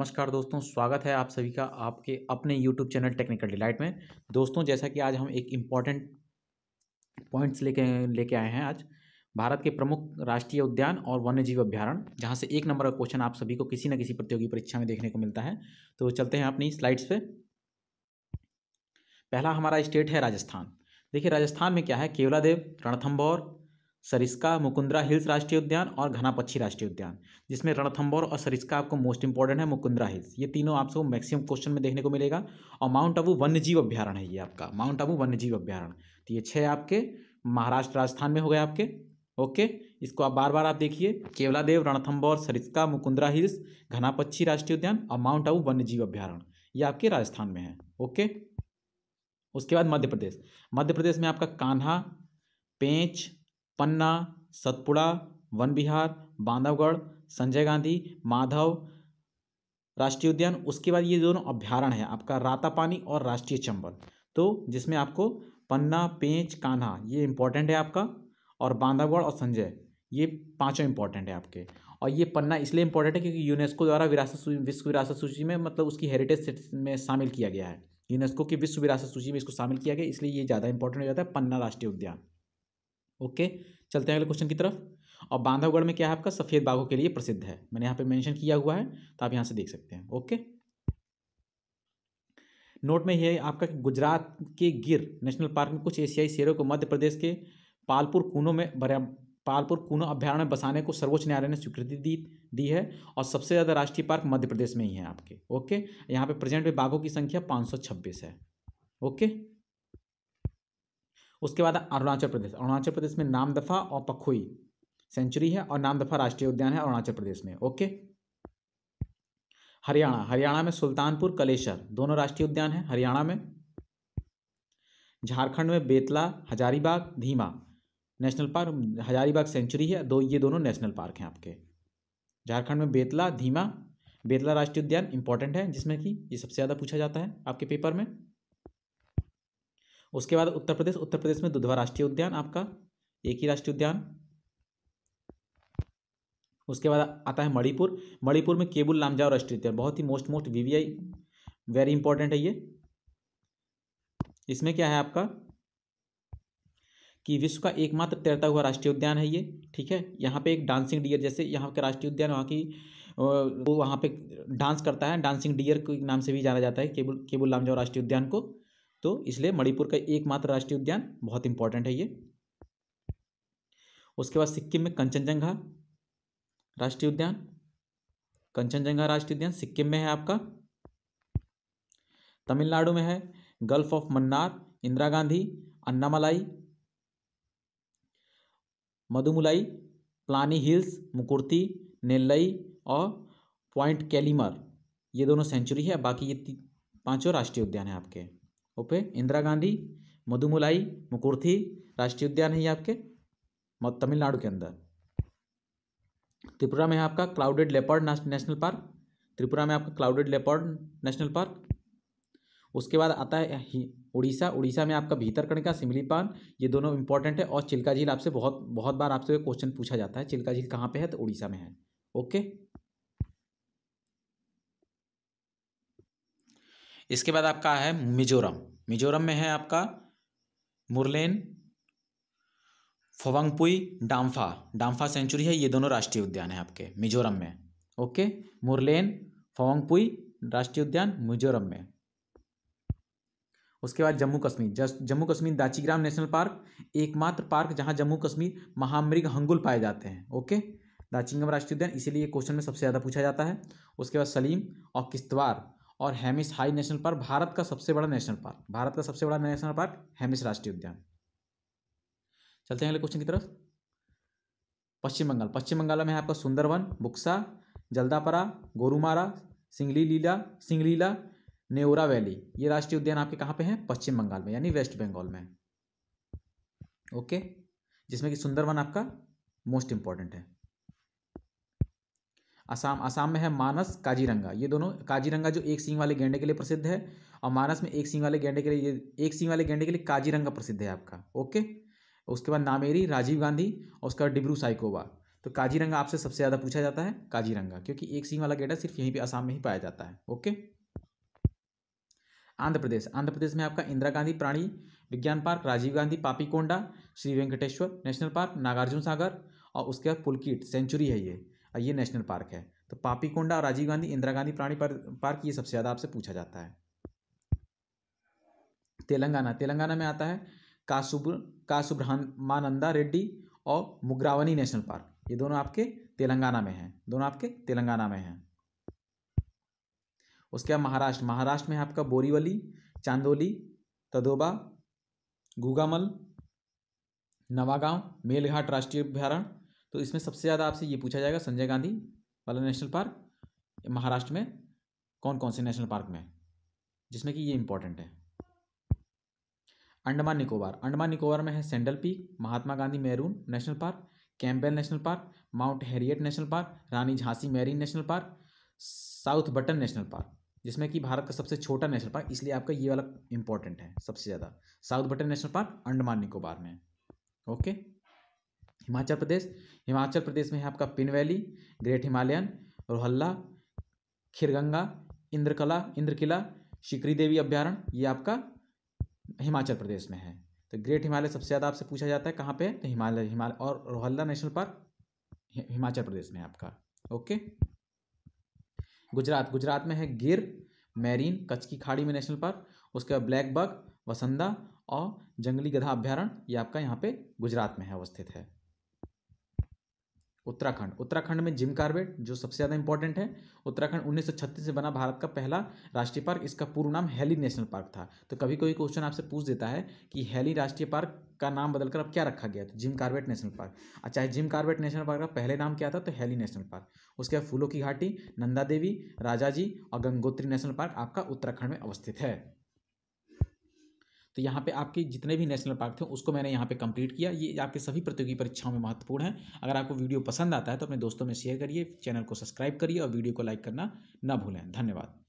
नमस्कार दोस्तों स्वागत है आप सभी का आपके अपने YouTube चैनल टेक्निकल डिलाइट में दोस्तों जैसा कि आज हम एक इम्पॉर्टेंट पॉइंट्स लेके लेके आए हैं आज भारत के प्रमुख राष्ट्रीय उद्यान और वन्यजीव अभ्यारण जहाँ से एक नंबर का क्वेश्चन आप सभी को किसी न किसी प्रतियोगी परीक्षा में देखने को मिलता है तो चलते हैं अपनी स्लाइड्स पर पहला हमारा स्टेट है राजस्थान देखिए राजस्थान में क्या है केवलादेव रणथम्बौर सरिस्का मुकुंद्रा हिल्स राष्ट्रीय उद्यान और घनापक्षी राष्ट्रीय उद्यान जिसमें रणथंबोर और सरिस्का आपको मोस्ट इंपॉर्टेंट है मुकुंद्रा हिल्स ये तीनों आपको मैक्सिमम क्वेश्चन में देखने को मिलेगा और माउंट आबू वन्यजीव अभ्यारण है ये आपका माउंट आबू वन्यजीव अभ्यारण तो ये छः आपके महाराष्ट्र राजस्थान में हो गए आपके ओके इसको आप बार बार आप देखिए केवलादेव रणथम्बोर सरिस्का मुकुंद्रा हिल्स घनापक्षी राष्ट्रीय उद्यान और माउंट आबू वन्यजीव अभ्यारण ये आपके राजस्थान में है ओके उसके बाद मध्य प्रदेश मध्य प्रदेश में आपका कान्हा पेंच पन्ना सतपुड़ा वन विहार बांधवगढ़ संजय गांधी माधव राष्ट्रीय उद्यान उसके बाद ये दोनों अभ्यारण है आपका रातापानी और राष्ट्रीय चंबल तो जिसमें आपको पन्ना पेंच कान्हा ये इम्पोर्टेंट है आपका और बांधवगढ़ और संजय ये पांचों इम्पोर्टेंट है आपके और ये पन्ना इसलिए इम्पोर्टेंट है क्योंकि यूनेस्को द्वारा विरासत विश्व विरासत सूची में मतलब उसकी हेरिटेज में शामिल किया गया है यूनेस्को की विश्व विरासत सूची में इसको शामिल किया गया इसलिए ये ज़्यादा इंपॉर्टेंट हो जाता है पन्ना राष्ट्रीय उद्यान ओके चलते हैं अगले क्वेश्चन की तरफ और बांधवगढ़ में क्या है आपका सफ़ेद बाघों के लिए प्रसिद्ध है मैंने यहाँ पे मेंशन किया हुआ है तो आप यहाँ से देख सकते हैं ओके नोट में यह आपका गुजरात के गिर नेशनल पार्क में कुछ एशियाई शेरों को मध्य प्रदेश के पालपुर कूनों में पालपुर कूनो अभ्यारण्य बसाने को सर्वोच्च न्यायालय ने स्वीकृति दी दी है और सबसे ज़्यादा राष्ट्रीय पार्क मध्य प्रदेश में ही है आपके ओके यहाँ पे प्रेजेंट में बाघों की संख्या 526 है ओके उसके बाद अरुणाचल प्रदेश अरुणाचल प्रदेश में नामदफा और पखोई सेंचुरी है और नामदफा राष्ट्रीय उद्यान है अरुणाचल प्रदेश में ओके हरियाणा हरियाणा में सुल्तानपुर कलेशर दोनों राष्ट्रीय उद्यान है हरियाणा में झारखंड में बेतला हजारीबाग धीमा नेशनल पार्क हजारीबाग सेंचुरी है दो ये दोनों नेशनल पार्क हैं आपके झारखंड में बेतला धीमा बेतला राष्ट्रीय उद्यान इंपॉर्टेंट है जिसमें कि ये सबसे ज़्यादा पूछा जाता है आपके पेपर में उसके बाद उत्तर प्रदेश उत्तर प्रदेश में दुधवा राष्ट्रीय उद्यान आपका एक ही राष्ट्रीय उद्यान उसके बाद आता है मणिपुर मणिपुर में केबुल लामजाओ राष्ट्रीय उद्यान बहुत ही most most VVI very important है ये इसमें क्या है आपका कि विश्व का एकमात्र तैरता हुआ राष्ट्रीय उद्यान है ये ठीक है यहाँ पे एक डांसिंग डियर जैसे यहाँ के राष्ट्रीय उद्यान वहाँ की वो वहाँ पे डांस करता है डांसिंग डियर के नाम से भी जाना जाता है केबुल केबुल लामजाओ राष्ट्रीय उद्यान को तो इसलिए मणिपुर का एकमात्र राष्ट्रीय उद्यान बहुत इंपॉर्टेंट है ये उसके बाद सिक्किम में कंचनजंगा राष्ट्रीय उद्यान कंचनजंगा राष्ट्रीय उद्यान सिक्किम में है आपका तमिलनाडु में है Gulf of Mannar Indira Gandhi Anamalai Mudumalai Palani Hills Mukurthi Nellai और पॉइंट कैलीमर ये दोनों सेंचुरी है बाकी ये पांचों राष्ट्रीय उद्यान है आपके ओके इंदिरा गांधी मधुमलाई मुकुर्थी राष्ट्रीय उद्यान है ये आपके तमिलनाडु के अंदर त्रिपुरा में है आपका Clouded Leopard National Park Tripura में आपका क्लाउडेड लेपर्ड नेशनल पार्क उसके बाद आता है उड़ीसा उड़ीसा में आपका भीतरकण का सिमलीपान ये दोनों इंपॉर्टेंट है और चिल्का झील आपसे बहुत बहुत बार आपसे क्वेश्चन पूछा जाता है चिल्का झील कहाँ पे है तो उड़ीसा में है ओके इसके बाद आपका है मिजोरम मिजोरम में है आपका मुरलेन फोवंगपुई डाम्फा डाम्फा सेंचुरी है ये दोनों राष्ट्रीय उद्यान है आपके मिजोरम में ओके मुरलेन फोवंगपुई राष्ट्रीय उद्यान मिजोरम में उसके बाद जम्मू कश्मीर जम्मू कश्मीर दाचीग्राम नेशनल पार्क एकमात्र पार्क जहां जम्मू कश्मीर महामृग हंगुल पाए जाते हैं ओके दाचिंगम राष्ट्रीय उद्यान इसीलिए क्वेश्चन में सबसे ज़्यादा पूछा जाता है उसके बाद सलीम और किश्तवाड़ और Hemis High National Park Bharat का सबसे बड़ा नेशनल पार्क भारत का सबसे बड़ा नेशनल पार्क हेमिस राष्ट्रीय उद्यान चलते हैं अगले क्वेश्चन की तरफ पश्चिम बंगाल पश्चिम बंगाल में आपका सुंदरवन बुक्सा जल्दापरा गोरुमारा सिंगली लीला सिंगलीला नेवरा वैली ये राष्ट्रीय उद्यान आपके कहाँ पे हैं पश्चिम बंगाल में यानी वेस्ट बंगाल में ओके जिसमें कि सुंदरवन आपका मोस्ट इंपॉर्टेंट है असम असम में है मानस काजीरंगा ये दोनों काजीरंगा जो एक सिंह वाले गेंडे के लिए प्रसिद्ध है और मानस में एक सिंह वाले गेंडे के लिए ये एक सिंह वाले गेंडे के लिए काजीरंगा प्रसिद्ध है आपका ओके उसके बाद नामेरी राजीव गांधी और उसका डिब्रू साइकोवा तो काजीरंगा आपसे सबसे ज़्यादा पूछा जाता है काजीरंगा क्योंकि एक सिंह वाला गेंडा सिर्फ यहीं पर आसाम में ही पाया जाता है ओके आंध्र प्रदेश आंध्र प्रदेश में आपका इंदिरा गांधी प्राणी विज्ञान park Rajiv Gandhi Papikonda Shri Venkateswara National Park Nagarjuna Sagar और उसके बाद पुलकिट सेंचुरी है ये ये नेशनल पार्क है तो पापीकोंडा और राजीव गांधी इंदिरा गांधी प्राणी पार्क ये सबसे ज़्यादा आपसे पूछा जाता है तेलंगाना तेलंगाना में आता है कासुब कासुब्रह्मानंदा रेड्डी और मुग्रावनी नेशनल पार्क ये दोनों आपके तेलंगाना में हैं दोनों आपके तेलंगाना में हैं उसके बाद महाराष्ट्र महाराष्ट्र में है आपका बोरीवली चांदोली तदोबा गुगामल नवागांव मेलघाट राष्ट्रीय अभ्यारण्य तो इसमें सबसे ज़्यादा आपसे ये पूछा जाएगा संजय गांधी वाला नेशनल पार्क महाराष्ट्र में कौन कौन से नेशनल पार्क में जिसमें कि ये इंपॉर्टेंट है अंडमान निकोबार अंडमान निकोबार में है Saddle Peak Mahatma Gandhi Marine National Park Campbell National Park Mount Harriet National Park Rani Jhansi Marine National Park South Button National Park जिसमें कि भारत का सबसे छोटा नेशनल पार्क इसलिए आपका ये वाला इंपॉर्टेंट है सबसे ज़्यादा South Button National Park Andaman Nicobar में ओके हिमाचल प्रदेश हिमाचल प्रदेश में है आपका Pin Valley Great Himalayan Rohalla Khirganga Indrakala Indrakila Shikari Devi अभ्यारण्य ये आपका हिमाचल प्रदेश में है तो ग्रेट हिमालय सबसे ज़्यादा आपसे पूछा जाता है कहाँ पे तो हिमालय हिमालय और रोहल्ला नेशनल पार्क हिमाचल प्रदेश में आपका ओके गुजरात गुजरात में है गिर मैरीन कच्छ की खाड़ी में नेशनल पार्क उसके बाद ब्लैक बग वसंदा और जंगली गधा अभ्यारण्य ये आपका यहाँ पे गुजरात में है अवस्थित है उत्तराखंड उत्तराखंड में जिम कार्बेट जो सबसे ज़्यादा इंपॉर्टेंट है उत्तराखंड 1936 से बना भारत का पहला राष्ट्रीय पार्क इसका पूर्व नाम हैली नेशनल पार्क था तो कभी कोई क्वेश्चन आपसे पूछ देता है कि हैली राष्ट्रीय पार्क का नाम बदलकर अब क्या रखा गया तो जिम कार्बेट नेशनल पार्क अच्छा जिम कार्बेट नेशनल पार्क का पहले नाम क्या था तो हैली नेशनल पार्क उसके बाद फूलों की घाटी नंदा देवी राजा जी और गंगोत्री नेशनल पार्क आपका उत्तराखंड में अवस्थित है तो यहाँ पे आपके जितने भी नेशनल पार्क थे उसको मैंने यहाँ पे कंप्लीट किया ये आपके सभी प्रतियोगी परीक्षाओं में महत्वपूर्ण है अगर आपको वीडियो पसंद आता है तो अपने दोस्तों में शेयर करिए चैनल को सब्सक्राइब करिए और वीडियो को लाइक करना ना भूलें धन्यवाद